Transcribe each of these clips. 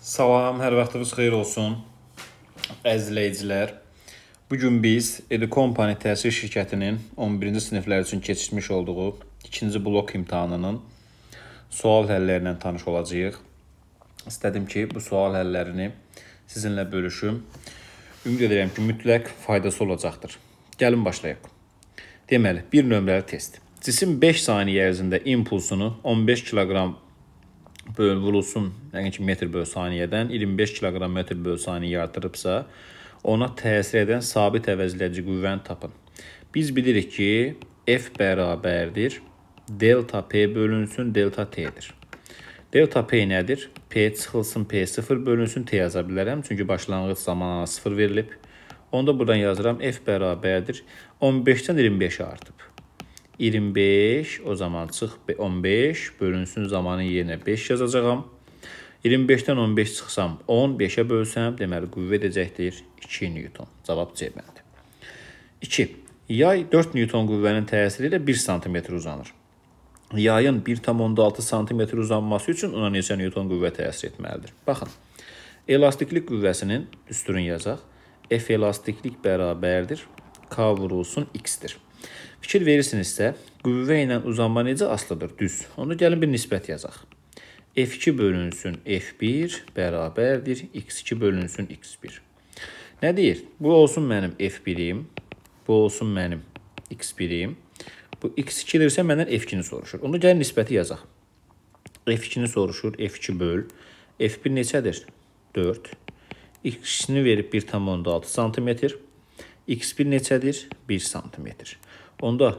Salam, hər vaxtınız xeyir olsun. Əzləyicilər, bu gün biz Educompany təhsil şirkətinin 11-ci siniflər üçün keçirilmiş olduğu 2-ci blok imtahanının sual həlləri ilə tanış olacağıq. İstədim ki, bu sual həllərini sizinlə bölüşüm. Ümid edirəm ki, mütləq faydası olacaqdır. Gəlin başlayaq. Deməli, 1 nömrəli test. Cisim 5 saniyə ərzində impulsunu 15 kiloqram böl vurulsun, yəni ki, metr böl saniyədən 25 kiloqram metr böl saniyə artırıbsa, ona təsir edən sabit əvəzləyici qüvvəni tapın. Biz bilirik ki, F bərabərdir delta P bölünsün delta T-dir. Delta P nədir? P çıxılsın, P0 bölünsün, T yaza bilərəm. Çünki başlanğıc zamanı 0 verilib. Onda buradan yazıram F bərabərdir. 15-dən 25-ə artıb. 25 o zaman çıx 15 bölünsün zamanı yerinə 5 yazacağam. 25-dən 15 çıxsam 10, 5-ə bölsəm deməli qüvvə edəcəkdir 2 Newton. Cavab C bəndi. 2. Yay 4 Newton qüvvənin təsiri ilə 1 sm uzanır. Yayın 1.6 sm uzanması üçün ona neçə Newton qüvvə təsir etməlidir? Baxın. Elastiklik qüvvəsinin düsturunu yazaq. F elastiklik bərabərdir K vurulsun x-dir. Fikir verirsinizsə, qüvvə ilə uzanma necə asılıdır? Düz. Onda gəlin bir nisbət yazaq. F2 bölünsün F1 bərabərdir X2 bölünsün X1. Nə deyir? Bu olsun mənim F1-im, bu olsun mənim X1-im. Bu X2-dirsə məndən F2-ni soruşur. Onda gəlin nisbəti yazaq. F2-ni soruşur, F2 böl. F1 neçədir? 4. X2-ni verib 1,6 cm. X1 neçədir? 1 cm. Onda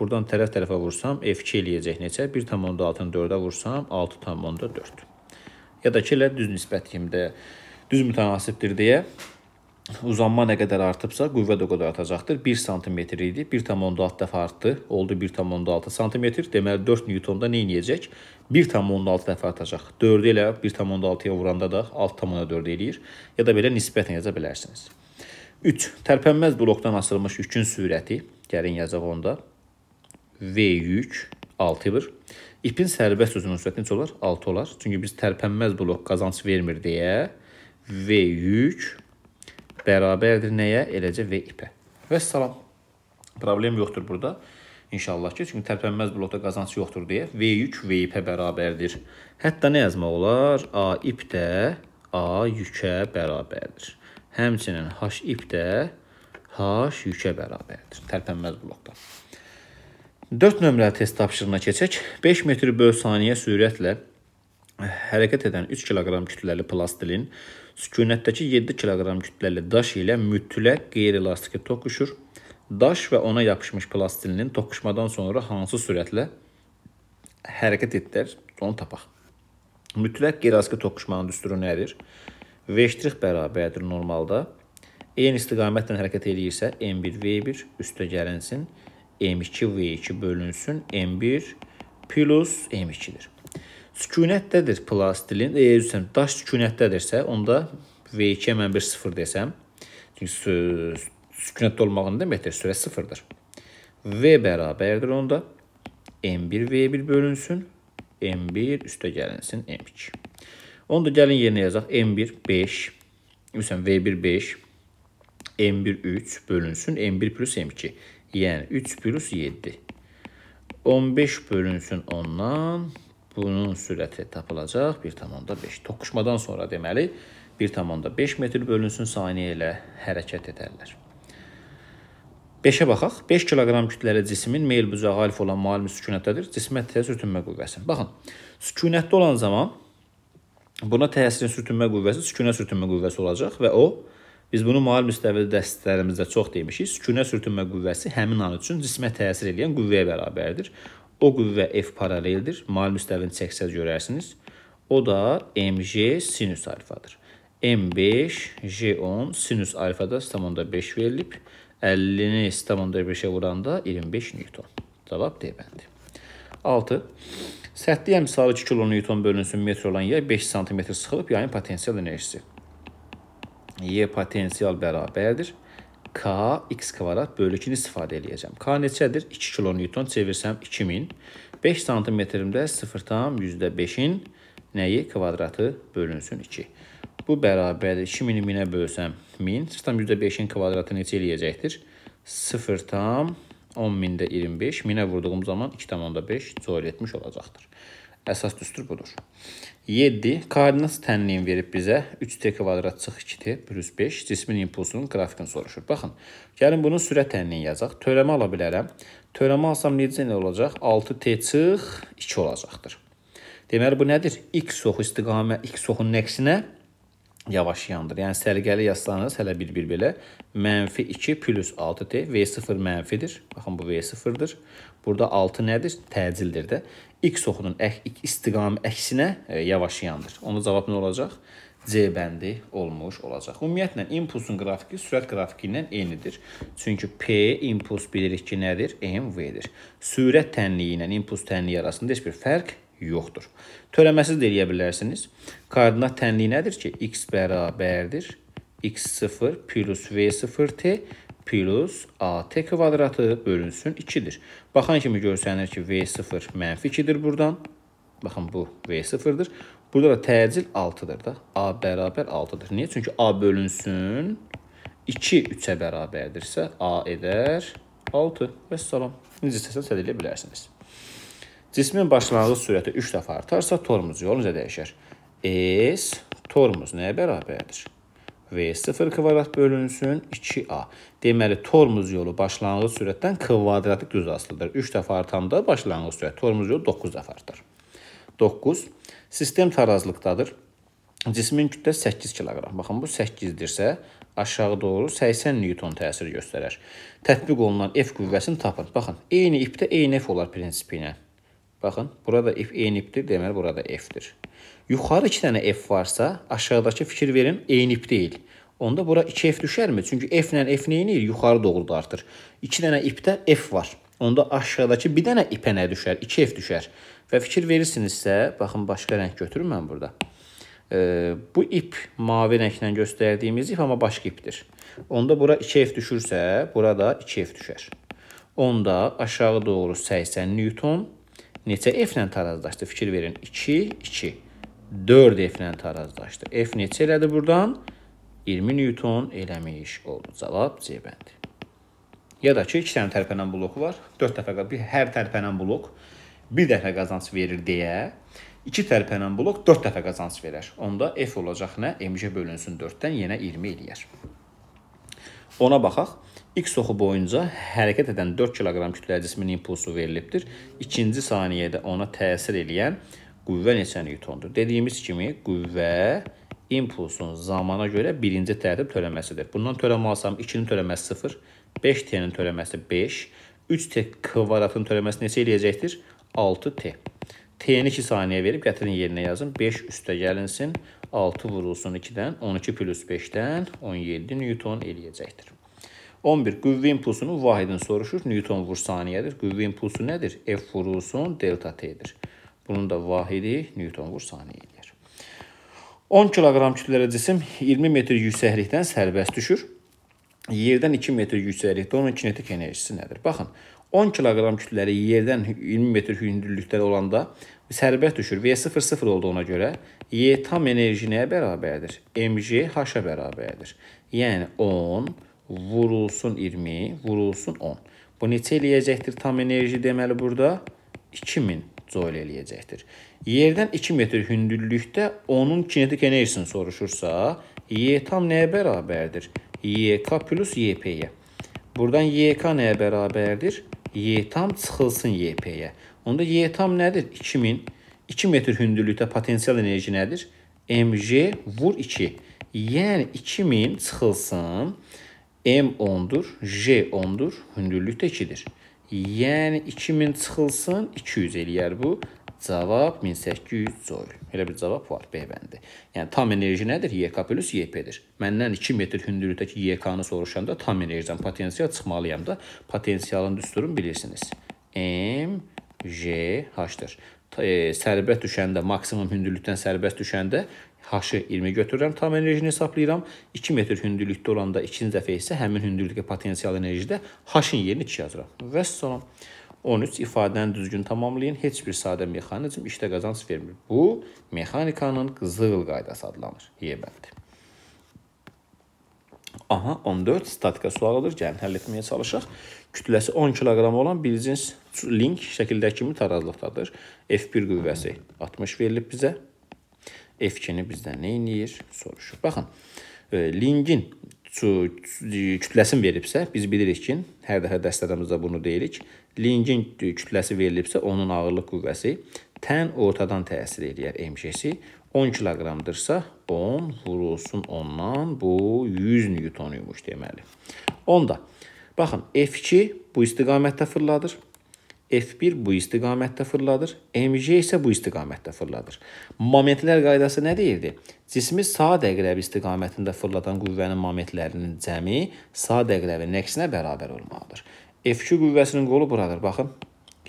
buradan tərəf-tərəfə vursam, F2 eləyəcək neçə? 1,6-4-ə vursam, 6,4. Ya da ki, ilə düz nisbətiyimdə düz mütənasibdir deyə uzanma nə qədər artıbsa, qüvvə də o qədər artacaqdır. 1 sm idi, 1,6 dəfə artdı, oldu 1,6 sm. Deməli 4 Newtonda nə eləyəcək? 1,6 dəfə artacaq. 4-ü ilə 1,6-ya vuranda da 6,4 eləyir. Ya da belə nisbət edəcə bilərsiniz. 3. Tərpənməz blokdan asılmış yükün sürəti Gərin yazaq onda. V yük 6 bir. İpin sərbəst üzünün sürəti necə olar? 6 olar. Çünki biz tərpənməz blok qazanc vermir deyə V yük bərabərdir nəyə? Eləcə V ipə. Və salam. Problem yoxdur burada. İnşallah ki, çünki tərpənməz blokda qazanc yoxdur deyə V yük V ipə bərabərdir. Hətta nə yazmaq olar? A ip də A yükə bərabərdir. Həmçinin H ip də H yükə bərabərdir. Tərpənməz blokda. 4 nömrəli test tapşırığına keçək. 5 metr böl saniyə sürətlə hərəkət edən 3 kiloqram kütləli plastilin sükunətdəki 7 kiloqram kütləli daş ilə mütləq qeyri-elastiki toqquşur. Daş və ona yapışmış plastilinin toqquşmadan sonra hansı sürətlə hərəkət etdilər? Onu tapaq. Mütləq qeyri-elastiki toqquşmanın düsturu nədir? V' bərabərdir normalda. Eyni istiqamətlə hərəkət eləyirsə, M1, V1 üstə gəlinsin, M2, V2 bölünsün, M1 plus M2-dir. Sükunətdədir plastilin, e, üzrəm, daş sükunətdədirsə, onda V2 mən 1 0 desəm, çünki sükunətdə olmağın deməkdir, sürə 0-dır. V bərabərdir onda M1 V1 bölünsün, M1 üstə gəlinsin M2. Onda gəlin yerinə yazaq M1 5, məsələn V1 5 M1 3 bölünsün M1 plus M2. Yəni 3 plus 7. 15 bölünsün ondan bunun sürəti tapılacaq 1,5. Toqquşmadan sonra deməli 1,5 metr bölünsün saniyə ilə hərəkət edərlər. 5-ə baxaq. 5 kiloqram kütləli cismin meyl bucağı alif olan malum sükunətdədir. Cismə təsir sürtünmə qüvvəsi. Baxın, sükunətdə olan zaman buna təsirin sürtünmə qüvvəsi sükunə sürtünmə qüvvəsi olacaq və o Biz bunu maal müstəvidə dərslərimizdə çox demişik. Sükunə sürtünmə qüvvəsi həmin an üçün cismə təsir edən qüvvəyə bərabərdir. O qüvvə F paraleldir. Maal müstəvini çəksəz görərsiniz. O da mj sinus alfadır. M5 J10 sinus alfada 0.5 verilib. 50-ni 0.5-ə vuranda 25 Newton. Cavab D bəndi. 6. Sətli əmsalı 2 kN bölünsün metr olan yer 5 sm sıxılıb yayın potensial enerjisi. Y potensial bərabərdir. K x kvadrat bölü 2-ni istifadə eləyəcəm. K neçədir? 2 kilonewton çevirsəm 2000. 5 santimetrimdə 0,5-in nəyi? Kvadratı bölünsün 2. Bu bərabərdir. 2000-i 1000-ə bölsəm 1000. 0,5-in kvadratı neçə eləyəcəkdir? 0,10 10.000-də 25. 1000-ə vurduğum zaman 2,5 coil etmiş olacaqdır. Əsas düstur budur. 7. Koordinat tənliyin verib bizə 3t kvadrat çıx 2t plus 5 cismin impulsunun qrafikini soruşur. Baxın, gəlin bunun sürət tənliyi yazaq. Törəmə ala bilərəm. Törəmə alsam necə nə olacaq? 6t çıx 2 olacaqdır. Deməli bu nədir? X oxu istiqamə X oxunun əksinə yavaş yandır. Yəni sərgəli yazsanız hələ bir-bir belə mənfi 2 plus 6 t. V0 mənfidir. Baxın bu V0-dır. Burada 6 nədir? Təcildir də. X oxunun istiqam əksinə e, yavaş yandır. Onun cavabı nə olacaq? C bəndi olmuş olacaq. Ümumiyyətlə impulsun qrafiki sürət qrafiki ilə eynidir. Çünki P impuls bilirik ki, nədir? MV-dir. Sürət tənliyi ilə impuls tənliyi arasında heç bir fərq yoxdur. Törəməsiz də eləyə bilərsiniz. Koordinat tənliyi nədir ki, x bərabərdir x0 plus v0t plus AT kvadratı bölünsün 2-dir. Baxan kimi görsənir ki, V0 mənfi 2-dir buradan. Baxın, bu V0-dır. Burada da təcil 6-dır da. A bərabər 6-dır. Niyə? Çünki A bölünsün 2 3-ə bərabərdirsə, A edər 6 və salam. Necə istəsən səd edə bilərsiniz. Cismin başlanğıc sürəti 3 dəfə artarsa, tormuz yolu necə dəyişər? S tormuz nəyə bərabərdir? V 0 kvadrat bölünsün 2A. Deməli tormuz yolu başlanğıc sürətdən kvadratik düz asılıdır. 3 dəfə artanda başlanğıc sürət tormuz yolu 9 dəfə artar. 9. Sistem tarazlıqdadır. Cismin kütləsi 8 kiloqram. Baxın bu 8-dirsə aşağı doğru 80 Newton təsir göstərər. Tətbiq olunan F qüvvəsini tapın. Baxın, eyni ipdə eyni F olar prinsipi ilə. Baxın, burada F eyni ipdir, deməli burada F-dir yuxarı 2 dənə f varsa, aşağıdakı fikir verin, eyni deyil. Onda bura 2f düşərmi? Çünki f ilə f nə eləyir? Yuxarı doğru da artır. 2 dənə ipdə f var. Onda aşağıdakı bir dənə ipə nə düşər? 2f düşər. Və fikir verirsinizsə, baxın başqa rəng götürürəm mən burada. E, bu ip mavi rənglə göstərdiyimiz ip amma başqa ipdir. Onda bura 2f düşürsə, burada 2f düşər. Onda aşağı doğru 80 Newton. Neçə f ilə tarazlaşdı? Fikir verin. 2, 2. 4 F-lə tarazlaşdı. F neçə elədi buradan? 20 Newton eləmiş oldu. Cavab C bəndi. Ya da ki, 2 dənə tərpənən bloku var. 4 dəfə bir hər tərpənən blok 1 dəfə qazanc verir deyə 2 tərpənən blok 4 dəfə qazanc verər. Onda F olacaq nə? MJ bölünsün 4-dən yenə 20 eləyər. Ona baxaq. X oxu boyunca hərəkət edən 4 kiloqram kütləyə cismin impulsu verilibdir. İkinci saniyədə ona təsir eləyən 1 Qüvvə neçə newtondur? Dediyimiz kimi qüvvə impulsun zamana görə birinci tərtib törəməsidir. Bundan törəm alsam 2-nin törəməsi 0, 5t-nin törəməsi 5, 3t kvadratın törəməsi neçə eləyəcəkdir? 6t. t-ni 2 saniyə verib gətirin yerinə yazın. 5 üstə gəlinsin. 6 vurulsun 2-dən, 12 plus 5-dən 17 newton eləyəcəkdir. 11. Qüvvə impulsunun vahidini soruşur. Newton vur saniyədir. Qüvvə impulsu nədir? F vurulsun delta t-dir. Bunun da vahidi Newton vur saniyə eləyir. 10 kiloqram kütləli cisim 20 metr yüksəklikdən sərbəst düşür. Yerdən 2 metr yüksəklikdə onun kinetik enerjisi nədir? Baxın, 10 kiloqram kütləli yerdən 20 metr hündürlükdə olanda sərbəst düşür. V00 olduğuna görə Y tam enerji nəyə bərabərdir? Mg H-a bərabərdir. Yəni 10 vurulsun 20, vurulsun 10. Bu neçə eləyəcəkdir tam enerji deməli burada? 2000 coil eləyəcəkdir. Yerdən 2 metr hündürlükdə onun kinetik enerjisini soruşursa, Y tam nəyə bərabərdir? YK plus YP-yə. Buradan YK nəyə bərabərdir? Y tam çıxılsın YP-yə. Onda Y tam nədir? 2000 2 metr hündürlükdə potensial enerji nədir? mj vur 2. Yəni 2000 çıxılsın. M 10-dur, J 10-dur, hündürlük də 2-dir. Yəni 2000 çıxılsın 200 eləyər bu. Cavab 1800 joule. Elə bir cavab var B bəndi. Yəni tam enerji nədir? YK plus YP-dir. Məndən 2 metr hündürlükdəki YK-nı soruşanda tam enerjidən potensial çıxmalıyam da. Potensialın düsturunu bilirsiniz. M J H-dır. E, sərbəst düşəndə, maksimum hündürlükdən sərbəst düşəndə H-ı 20 götürürəm, tam enerjini hesablayıram. 2 metr hündürlükdə olanda ikinci dəfə isə həmin hündürlükə potensial enerjidə H-ın yerini 2 yazıram. Və son 13 ifadəni düzgün tamamlayın. Heç bir sadə mexanizm işdə qazanc vermir. Bu mexanikanın qızıl qaydası adlanır. Y bəndi. Aha, 14 statika sualıdır. Gəlin həll etməyə çalışaq. Kütləsi 10 kiloqram olan bir cins link şəkildəki kimi tarazlıqdadır. F1 qüvvəsi 60 verilib bizə. F2-ni bizdən nə eləyir? Soruşur. Baxın, e, lingin kütləsin veribsə, biz bilirik ki, hər dəfə dəstələrimizdə bunu deyirik. Lingin kütləsi verilibsə, onun ağırlıq qüvvəsi tən ortadan təsir eləyər MŞ-si. 10 kiloqramdırsa, 10 vurulsun ondan, bu 100 newton imiş deməli. Onda, baxın, F2 bu istiqamətdə fırladır. F1 bu istiqamətdə fırladır, MJ isə bu istiqamətdə fırladır. Momentlər qaydası nə deyirdi? Cismi sağ əqrəb istiqamətində fırladan qüvvənin momentlərinin cəmi sağ əqrəbin əksinə bərabər olmalıdır. F2 qüvvəsinin qolu buradır, baxın.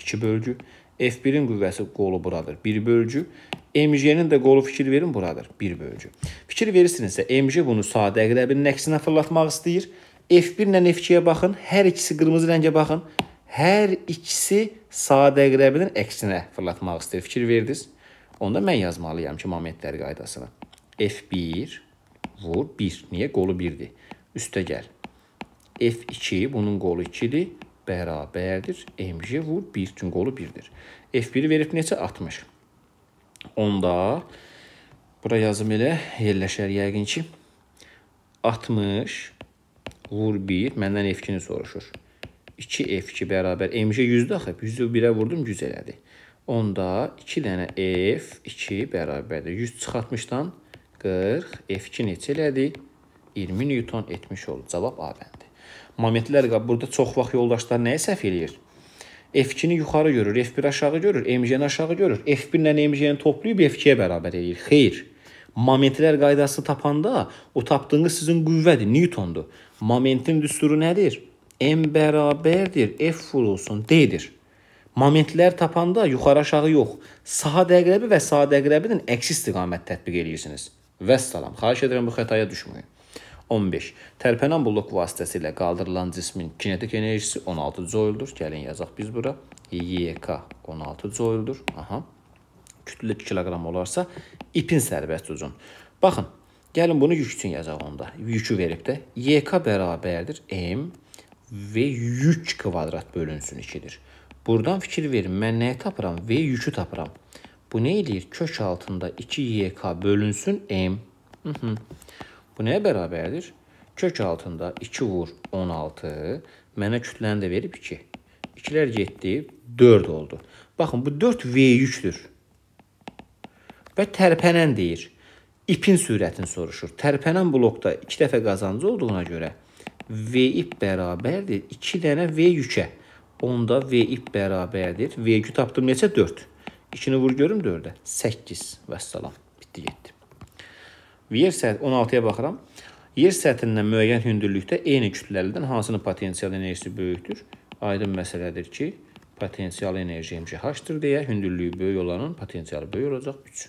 2 bölgü. F1-in qüvvəsi qolu buradır, 1 bölgü. MJ-nin də qolu fikir verin buradır, 1 bölgü. Fikir verirsinizsə, MJ bunu sağ əqrəbin əksinə fırlatmaq istəyir. F1 ilə F2-yə baxın, hər ikisi qırmızı rəngə baxın. Hər ikisi sadə əqrəbinin əksinə fırlatmaq istəyir. Fikir verdiniz? Onda mən yazmalıyam ki, momentlər qaydasını. F1 vur 1. Niyə? Qolu 1-dir. Üstə gəl. F2 bunun qolu 2-dir. Bərabərdir. MJ vur 1. Çünki qolu 1-dir. F1 verib neçə? 60. Onda bura yazım elə yerləşər yəqin ki 60 vur 1 məndən F2-ni soruşur. 2F2 bərabər MJ 100-də axı, 100-ü 1-ə vurdum 100 elədi. Onda 2 dənə F2 bərabərdir. 100 çıxartmışdan 40, F2 neçə elədi? 20 Newton etmiş oldu. Cavab A bəndi. Momentlər burada çox vaxt yoldaşlar nəyə səhv eləyir? F2-ni yuxarı görür, F1 aşağı görür, MJ-ni aşağı görür. F1 ilə MJ-ni toplayıb F2-yə bərabər eləyir. Xeyr. Momentlər qaydası tapanda o tapdığınız sizin qüvvədir, Newtondur. Momentin düsturu nədir? M bərabərdir F vurulsun D-dir. Momentlər tapanda yuxarı aşağı yox, sağa dəqrəbi və sağ dəqrəbinin əksi istiqamət tətbiq edirsiniz. Vəssalam. Xahiş edirəm bu xətaya düşməyin. 15. Tərpənən bulluq vasitəsilə qaldırılan cismin kinetik enerjisi 16 joule-dur. Gəlin yazaq biz bura. YK 16 joule-dur. Aha. Kütlə 2 kiloqram olarsa ipin sərbəst uzun. Baxın, gəlin bunu yük üçün yazaq onda. Yükü verib də YK bərabərdir M V yük kvadrat bölünsün 2-dir. Buradan fikir verin, mən nəyi tapıram? V yükü tapıram. Bu nə eləyir? Kök altında 2YK bölünsün M. Hı -hı. Bu nəyə bərabərdir? Kök altında 2 vur 16, mənə kütləni də verib 2. 2-lər getdi, 4 oldu. Baxın, bu 4 V yükdür. Və tərpənən deyir. İpin sürətini soruşur. Tərpənən blokda 2 dəfə qazancı olduğuna görə V-i bərabərdir 2 dənə V yükə. Onda V-i bərabərdir. V yükü tapdım neçə? 4. 2-ni vur görüm 4-də. 8. Vəssalam. Bitdi, getdi. Yer səthi 16-ya baxıram. Yer səthindən müəyyən hündürlükdə eyni kütlələrdən hansının potensial enerjisi böyükdür? Aydın məsələdir ki, potensial enerji həmişə H-dır deyə hündürlüyü böyük olanın potensialı böyük olacaq 3.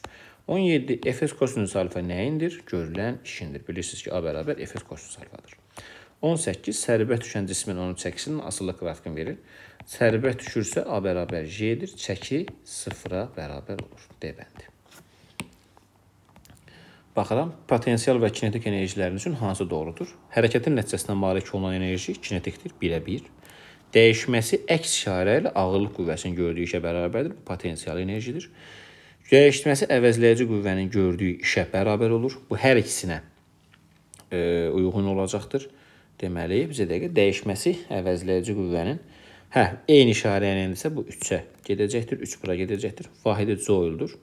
17 Efes kosinus alfa nəyindir? Görülən işindir. Bilirsiniz ki, A bərabər Efes kosinus alfadır. 18 sərbə düşən cismin onun çəkisinin asılı qrafikini verir. Sərbə düşürsə A bərabər J-dir. Çəki 0-a bərabər olur. D bəndi. Baxıram, potensial və kinetik enerjilərin üçün hansı doğrudur? Hərəkətin nəticəsində malik olunan enerji kinetikdir, 1-ə 1. Dəyişməsi əks işarə ilə ağırlıq qüvvəsinin gördüyü işə bərabərdir. Bu potensial enerjidir. Dəyişməsi əvəzləyici qüvvənin gördüyü işə bərabər olur. Bu hər ikisinə e, uyğun olacaqdır deməli bizə dəqiqə dəyişməsi əvəzləyici qüvvənin hə eyni işarə ilə isə bu 3-ə gedəcəkdir, 3 bura gedəcəkdir. Vahidi joule-dur.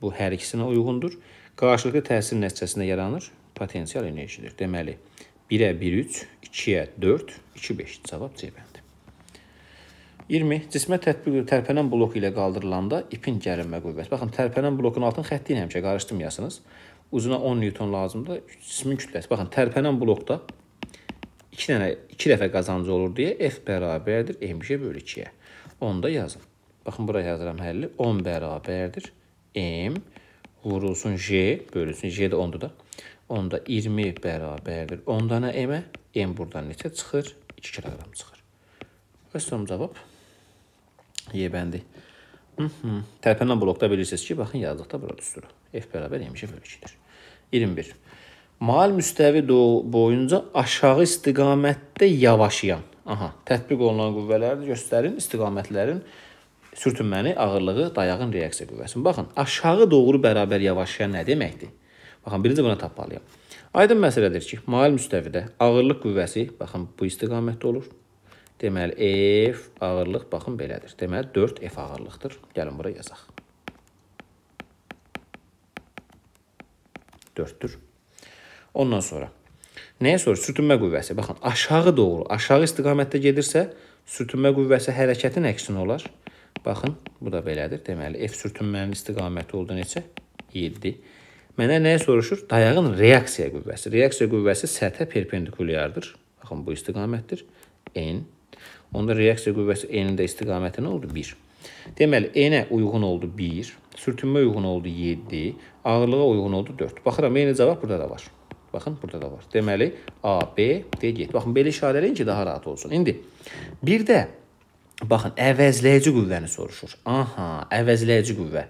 Bu hər ikisinə uyğundur. Qarşılıqlı təsir nəticəsində yaranır potensial enerjidir. Deməli 1-ə 1 3, 2-yə 4, 2 5 cavab C bəndi. 20. Cismə tətbiq tərpənən blok ilə qaldırılanda ipin gərilmə qüvvəsi. Baxın, tərpənən blokun altın xətti ilə həmişə qarışdırmayasınız. Uzuna 10 N lazımdır. Cismin kütləsi. Baxın, tərpənən blokda 2 dənə 2 dəfə qazancı olur deyə f bərabərdir mg bölü 2-yə. Onu da yazın. Baxın bura yazıram həlli. 10 bərabərdir m vurulsun j bölünsün. J də 10-dur da. Onda 20 bərabərdir 10 dənə m-ə. M buradan neçə çıxır? 2 kiloqram çıxır. Və son cavab Y bəndi. Mhm. Tərpənən blokda bilirsiniz ki, baxın yazdıqda bura düzdür. F bərabər mg bölü 2-dir. 21. Maal müstəvi doğu boyunca aşağı istiqamətdə yavaşayan. Aha, tətbiq olunan qüvvələri göstərin, istiqamətlərin sürtünməni, ağırlığı, dayağın reaksiya qüvvəsini. Baxın, aşağı doğru bərabər yavaşayan nə deməkdir? Baxın, birinci bunu tapmalıyam. Aydın məsələdir ki, maal müstəvidə ağırlıq qüvvəsi, baxın, bu istiqamətdə olur. Deməli, F ağırlıq, baxın, belədir. Deməli, 4 F ağırlıqdır. Gəlin bura yazaq. 4-dür. Ondan sonra nəyə soruş? Sürtünmə qüvvəsi. Baxın, aşağı doğru, aşağı istiqamətdə gedirsə, sürtünmə qüvvəsi hərəkətin əksinə olar. Baxın, bu da belədir. Deməli, F sürtünmənin istiqaməti oldu neçə? 7. Mənə nəyə soruşur? Dayağın reaksiya qüvvəsi. Reaksiya qüvvəsi səthə perpendikulyardır. Baxın, bu istiqamətdir. N. Onda reaksiya qüvvəsi N-in də istiqaməti nə oldu? 1. Deməli, N-ə uyğun oldu 1, sürtünmə uyğun oldu 7, ağırlığa uyğun oldu 4. Baxıram, eyni cavab burada da var. Baxın, burada da var. Deməli, A, B, D, G. Baxın, belə işarələyin ki, daha rahat olsun. İndi, bir də, baxın, əvəzləyici qüvvəni soruşur. Aha, əvəzləyici qüvvə.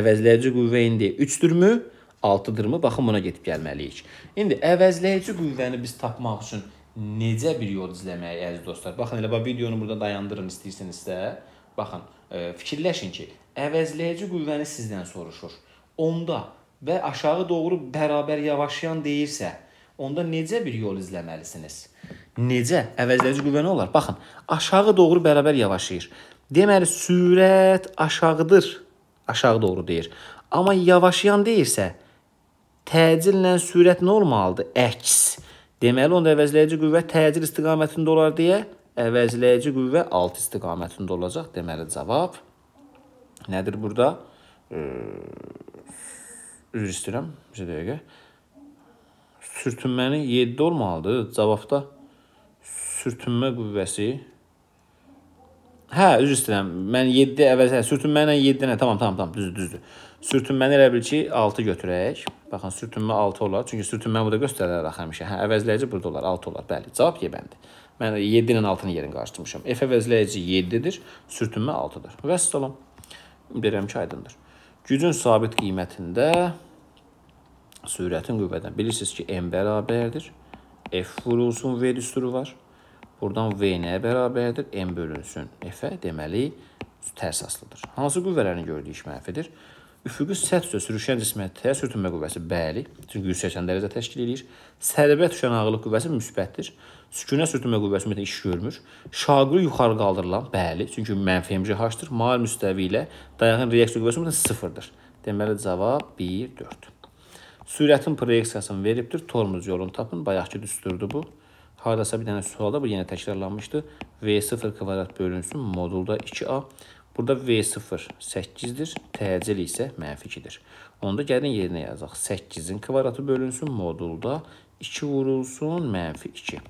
Əvəzləyici qüvvə indi 3-dürmü, 6-dırmı? Baxın, buna gedib gəlməliyik. İndi, əvəzləyici qüvvəni biz tapmaq üçün necə bir yol izləməyə, əziz dostlar? Baxın, elə bu videonu burada dayandırın istəyirsinizsə. Baxın, e, fikirləşin ki, əvəzləyici qüvvəni sizdən soruşur. Onda, və aşağı doğru bərabər yavaşlayan deyilsə, onda necə bir yol izləməlisiniz? Necə? Əvəzləyici qüvvə nə olar? Baxın, aşağı doğru bərabər yavaşlayır. Deməli sürət aşağıdır. Aşağı doğru deyir. Amma yavaşlayan deyirsə, təcillə sürət nə olmalıdır? Əks. Deməli onda əvəzləyici qüvvə təcil istiqamətində olar deyə əvəzləyici qüvvə alt istiqamətində olacaq. Deməli cavab nədir burada? E üzr istəyirəm, bir dəqiqə. Sürtünməni 7 olmalıdır. Cavabda sürtünmə qüvvəsi Hə, üzr istəyirəm. Mən 7 əvəz hə, sürtünmə ilə 7 nə? Tamam, tamam, tamam, düzdür, düzdür. Sürtünməni elə bil ki, 6 götürək. Baxın, sürtünmə 6 olar. Çünki sürtünməni burada göstərirlər axı həmişə. Hə, əvəzləyici burada olar, 6 olar. Bəli, cavab yebəndir. Mən 7 ilə 6-nı yerin qarışdırmışam. F əvəzləyici 7-dir, sürtünmə 6-dır. Vəssalam. Deyirəm ki, aydındır. Gücün sabit qiymətində sürətin qüvvədən. Bilirsiniz ki, M bərabərdir. F vurulsun V düsturu var. Buradan V nəyə bərabərdir? M bölünsün F-ə. Deməli, tərs aslıdır. Hansı qüvvələrin gördüyü iş mənfidir? Üfüqi səth üzrə sürüşən cismə T sürtünmə qüvvəsi bəli, çünki 180 dərəcə təşkil eləyir. Sərbə düşən ağırlıq qüvvəsi müsbətdir. Sükunə sürtünmə qüvvəsi ümumiyyətlə iş görmür. Şaqiri yuxarı qaldırılan bəli, çünki mənfi mcH-dır. Mal müstəvi ilə dayağın reaksiya qüvvəsi ümumiyyətlə sıfırdır. Deməli cavab 1 4. Sürətin proyeksiyasını veribdir. Tormuz yolunu tapın. Bayaqki düsturdu bu. Hardasa bir dənə sualda bu yenə təkrarlanmışdı. V0 kvadrat bölünsün modulda 2A Burada V0 8-dir, təcil isə mənfi 2-dir. Onda gəlin yerinə yazaq. 8-in kvadratı bölünsün, modulda 2 vurulsun, mənfi 2.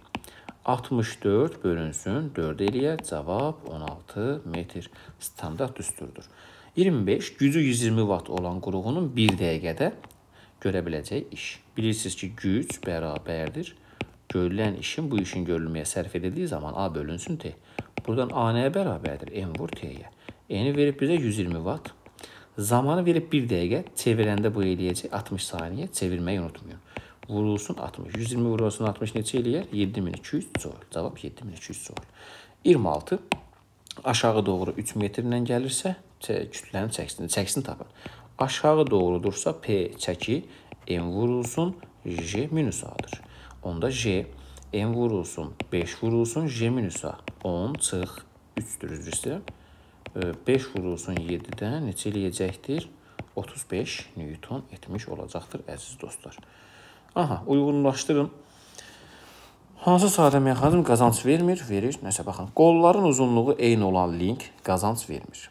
64 bölünsün, 4 eləyə, cavab 16 metr standart düsturdur. 25, gücü 120 watt olan qurğunun 1 dəqiqədə görə biləcək iş. Bilirsiniz ki, güc bərabərdir. Görülən işin bu işin görülməyə sərf edildiyi zaman A bölünsün T. Buradan A nəyə bərabərdir? M vur T-yə. Eni yəni verib bizə 120 watt. Zamanı verib 1 dəqiqə. Çevirəndə bu eləyəcək 60 saniyə. Çevirməyi unutmayın. Vurulsun 60. 120 vurulsun 60 neçə eləyər? 7200 joule. Cavab 7200 joule. 26 aşağı doğru 3 metrlə gəlirsə, kütlənin çəkisini, çəkisini tapın. Aşağı doğrudursa P çəki M vurulsun J minus A-dır. Onda J M vurulsun 5 vurulsun J minus A 10 çıx 3-dür üzr istəyirəm. 5 vurulsun 7-dən neçə eləyəcəkdir? 35 newton etmiş olacaqdır, əziz dostlar. Aha, uyğunlaşdırın. Hansı sadə mexanizm qazanc vermir? Verir. Nəsə baxın, qolların uzunluğu eyni olan link qazanc vermir.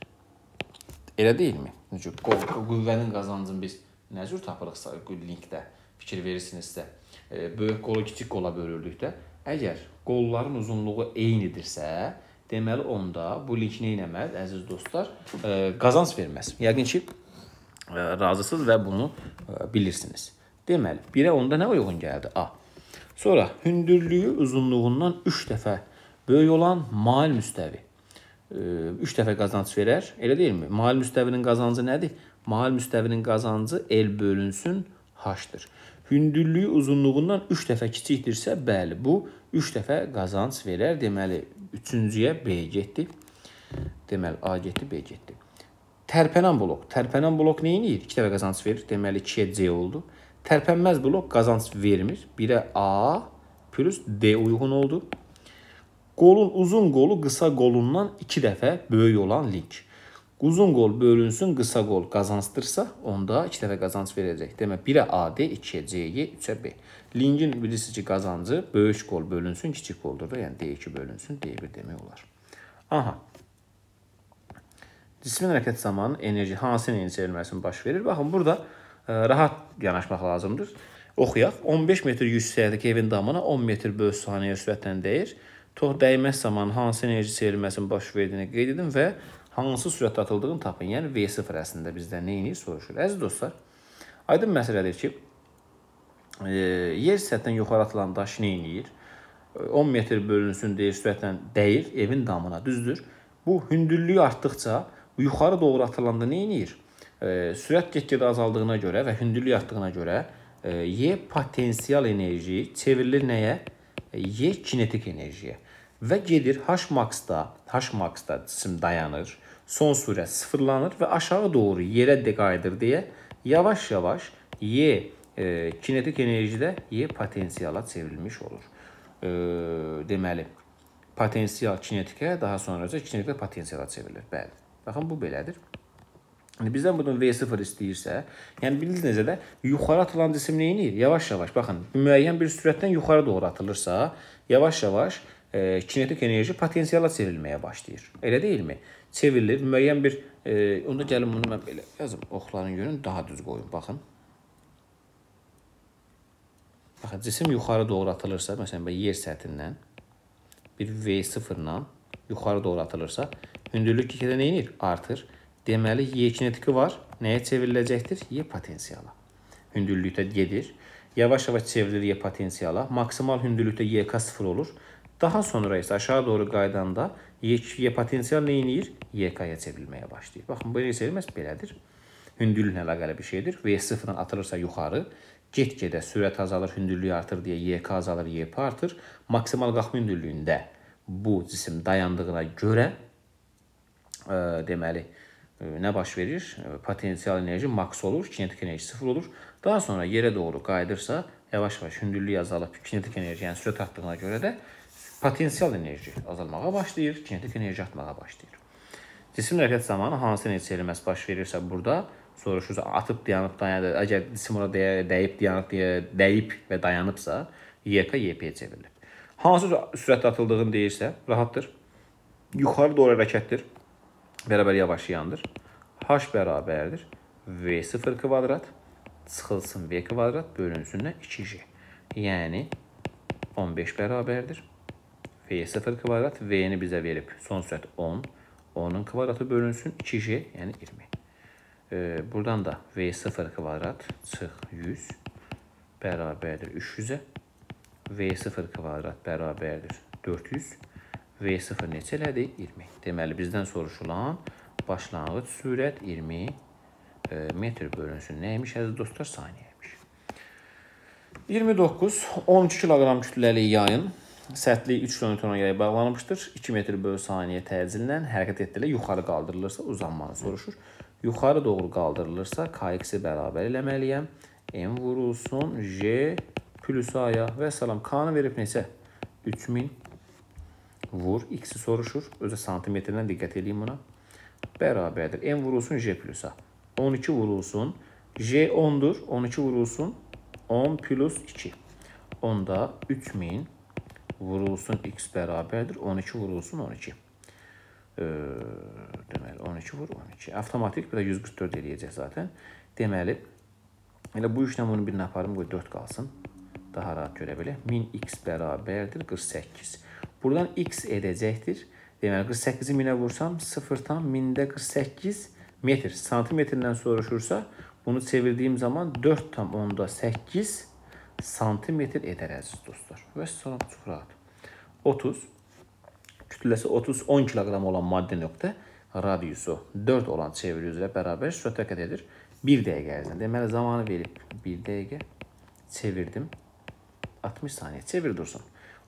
Elə deyilmi? Necə qol qüvvənin qazancını biz nə cür tapırıqsa linkdə fikir verirsinizsə, böyük qolu kiçik qola bölürdükdə, əgər qolların uzunluğu eynidirsə, Deməli onda bu link nə etməlidir əziz dostlar? E, qazanc verməz. Yəqin ki e, razısınız və bunu e, bilirsiniz. Deməli 1-ə onda nə uyğun gəldi? A. Sonra hündürlüyü uzunluğundan 3 dəfə böyük olan mail müstəvi 3 dəfə qazanc verər. Elə deyilmi? Mail müstəvinin qazancı nədir? Mail müstəvinin qazancı L bölünsün H-dır. Hündürlüyü uzunluğundan 3 dəfə kiçikdirsə, bəli, bu 3 dəfə qazanc verər. Deməli, üçüncüyə B getdi. Deməli, A getdi, B getdi. Tərpənən blok. Tərpənən blok nə edir? 2 dəfə qazanc verir. Deməli, 2-yə C oldu. Tərpənməz blok qazanc vermir. 1-ə A plus D uyğun oldu. Qolun uzun qolu qısa qolundan 2 dəfə böyük olan link. Uzun qol bölünsün qısa qol qazancdırsa, onda 2 dəfə qazanc verəcək. Demək 1-ə AD, 2-yə CY, 3-ə B. Lingin bilirsiniz ki, qazancı böyük qol bölünsün kiçik qoldur da, yəni D2 bölünsün D1 demək olar. Aha. Cismin hərəkət zamanı enerji hansı enerji çevrilməsinin baş verir? Baxın, burada ə, e, rahat yanaşmaq lazımdır. Oxuyaq. 15 metr yüksəkdəki evin damına 10 metr böl saniyə sürətlə dəyir. Tox dəyməz zaman hansı enerji çevrilməsinin baş verdiyini qeyd edin və hansı sürətdə atıldığını tapın. Yəni V0 əslində bizdən nə edir soruşur. Əziz dostlar, aydın məsələdir ki, e, yer səthindən yuxarı atılan daş nə edir? 10 e, metr bölünsün deyir sürətlə dəyir evin damına, düzdür? Bu hündürlüyü artdıqca bu yuxarı doğru atılanda nə edir? E, sürət get-gedə azaldığına görə və hündürlük artdığına görə e, Y potensial enerji çevrilir nəyə? E, y kinetik enerjiyə və gedir H max-da, H max-da cisim dayanır son sürə sıfırlanır və aşağı doğru yerə də qayıdır deyə yavaş-yavaş Y e, kinetik enerjidə Y potensiala çevrilmiş olur. E, deməli, potensial kinetikə, daha sonra isə kinetikdə potensiala çevrilir. Bəli. Baxın bu belədir. Yəni bizdən bunun V0 istəyirsə, yəni bildiyinizcə də yuxarı atılan cisim nə edir? Yavaş-yavaş baxın, müəyyən bir sürətdən yuxarı doğru atılırsa, yavaş-yavaş e, kinetik enerji potensiala çevrilməyə başlayır. Elə deyilmi? çevrilir. Müəyyən bir e, onda gəlin bunu mən belə yazım. Oxların yönünü daha düz qoyun. Baxın. Baxın, cisim yuxarı doğru atılırsa, məsələn, belə yer səthindən bir V0 ilə yuxarı doğru atılırsa, hündürlük gitgədə nə edir? Artır. Deməli, Y kinetiki var. Nəyə çevriləcəkdir? Y potensiala. Hündürlükdə gedir. Yavaş-yavaş çevrilir Y potensiala. Maksimal hündürlükdə YK 0 olur. Daha sonra isə aşağı doğru qaydanda Y potensial nə eləyir? YK-ya çevrilməyə başlayır. Baxın, belə isə məhz belədir. Hündürlüklə əlaqəli bir şeydir. V sıfırdan atılırsa yuxarı, get-gedə sürət azalır, hündürlük artır deyə YK azalır, YP artır. Maksimal qalxma hündürlüyündə bu cisim dayandığına görə ə, e, deməli e, nə baş verir? E, potensial enerji maks olur, kinetik enerji sıfır olur. Daha sonra yerə doğru qayıdırsa, yavaş-yavaş hündürlük azalıb kinetik enerji, yəni sürət artdığına görə də potensial enerji azalmağa başlayır, kinetik enerji artmağa başlayır. Cisim hərəkət zamanı hansı enerji eləməsi baş verirsə burada soruşuruz atıb dayanıb dayanır. Əgər cisim ona dəyib dayanıb dəyib və dayanıbsa, YK YP-yə çevrilir. Hansı sürətlə atıldığını deyirsə, rahatdır. Yuxarı doğru hərəkətdir. Bərabər yavaşlayandır. H bərabərdir V0 kvadrat çıxılsın V kvadrat bölünsün 2J. Yəni 15 bərabərdir P 0 kvadrat. V'ni bize verip son set 10. 10'un kvadratı bölünsün 2J yani 20. Ee, buradan da V0 kvadrat çıx 100 bərabərdir 300-ə. V0 kvadrat bərabərdir 400. V0 neçə elədi? 20. Deməli, bizdən soruşulan başlanğıc sürət 20 e, metr bölünsün. Nəymiş, əziz dostlar? Saniyəymiş. 29, 12 kiloqram kütləli yayın. Sərtlik 3 kN ilə bağlanmışdır. 2 metr bölü saniyə təcillə hərəkət etdilə yuxarı qaldırılırsa uzanmanı soruşur. Yuxarı doğru qaldırılırsa KX-i bərabər eləməliyəm. M vurulsun J plus A-ya və salam K-nı verib neçə? 3000 vur X-i soruşur. Özə santimetrdən diqqət edeyim buna. Bərabərdir. M vurulsun J plus A. 12 vurulsun. J 10-dur. 12 vurulsun. 10 plus 2. Onda 3000 vurulsun x bərabərdir. 12 vurulsun 12. E, deməli 12 vur 12. Avtomatik bu da 144 eləyəcək zaten. Deməli elə bu işlə bunu birinə aparım qoy 4 qalsın. Daha rahat görə bilək. 1000x bərabərdir 48. Buradan x edəcəkdir. Deməli 48-i 1000-ə vursam 0.1048 metr. Santimetrdən soruşursa bunu çevirdiyim zaman 4.8 metr Santimetre ederiz dostlar. ve sonra çıxıraq. 30 kütləsi 30 10 kilogram olan maddə nöqtə radiusu 4 olan çeviri üzrə bərabər sürətə hərəkət edir. 1 dəqiqə ərzində. Deməli zamanı verib 1 dəqiqə çevirdim. 60 saniye çevir dursun.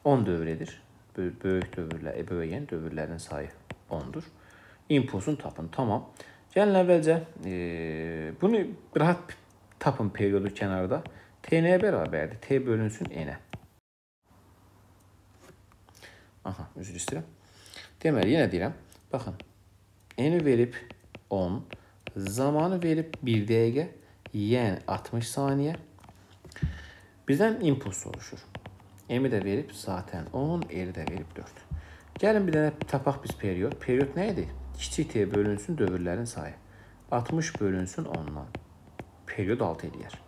10 dövr edir. Böyük dövrlə, e, böyüyən dövrlərin sayı 10-dur. İmpulsun tapın. Tamam. Gəlin əvvəlcə e, bunu rahat tapın periodu kənarda. T'ne beraberdi. T bölünsün n'e. Aha özür istedim. Demeli yine deyirəm. Baxın. N verib 10, zamanı verib 1 dəqiqə, yəni 60 saniyə. Bizdən impuls soruşur. M-i də verib zaten 10, R-i də verib 4. Gəlin bir dənə tapaq biz period. Period nə idi? Kiçik T bölünsün dövrlərin sayı. 60 bölünsün 10-dan. Period 6 eləyər.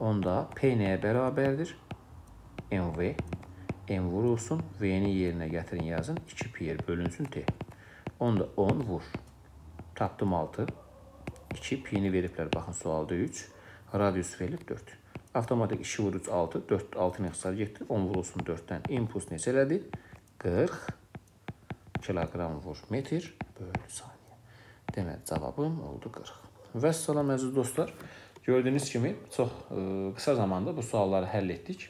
Onda P neye beraberdir? MV. M vurulsun. V'nin yerine getirin yazın. 2 pi bölünsün T. Onda 10 vur. Tapdım 6. 2 pi'ni veriblər. Baxın sualda 3. Radius verilib 4. Avtomatik 2 vur 3 6. 4 6-nı xisar getdi. 10 vurulsun 4-dən. Impuls neçə elədi? 40 kiloqram vur metr bölü saniyə. Deməli cavabım oldu 40. Vəssalam əziz dostlar. Gördüyünüz kimi çox e, qısa zamanda bu sualları həll etdik.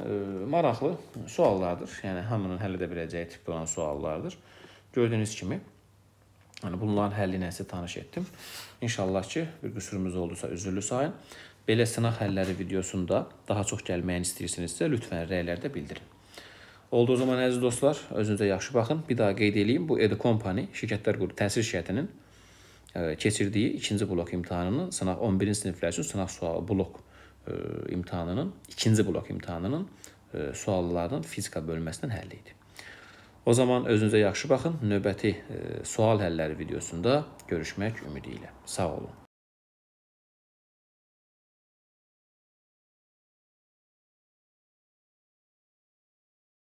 E, maraqlı suallardır. Yəni hamının həll edə biləcəyi tip olan suallardır. Gördüyünüz kimi yəni bunların həlli nəsə tanış etdim. İnşallah ki, bir qüsurumuz oldusa üzrlü sayın. Belə sınaq həlləri videosunda daha çox gəlməyini istəyirsinizsə, lütfən rəylərdə bildirin. Olduğu zaman əziz dostlar, özünüzə yaxşı baxın. Bir daha qeyd eləyim, bu Edu Company şirkətlər qrupu təsir şirkətinin E, keçirdiyi ikinci blok imtahanının sınaq 11-ci siniflər üçün sınaq sualı blok e, imtahanının ikinci blok imtahanının e, suallarının fizika bölməsindən həll idi. O zaman özünüzə yaxşı baxın. Növbəti sual həlləri videosunda görüşmək ümidi ilə. Sağ olun.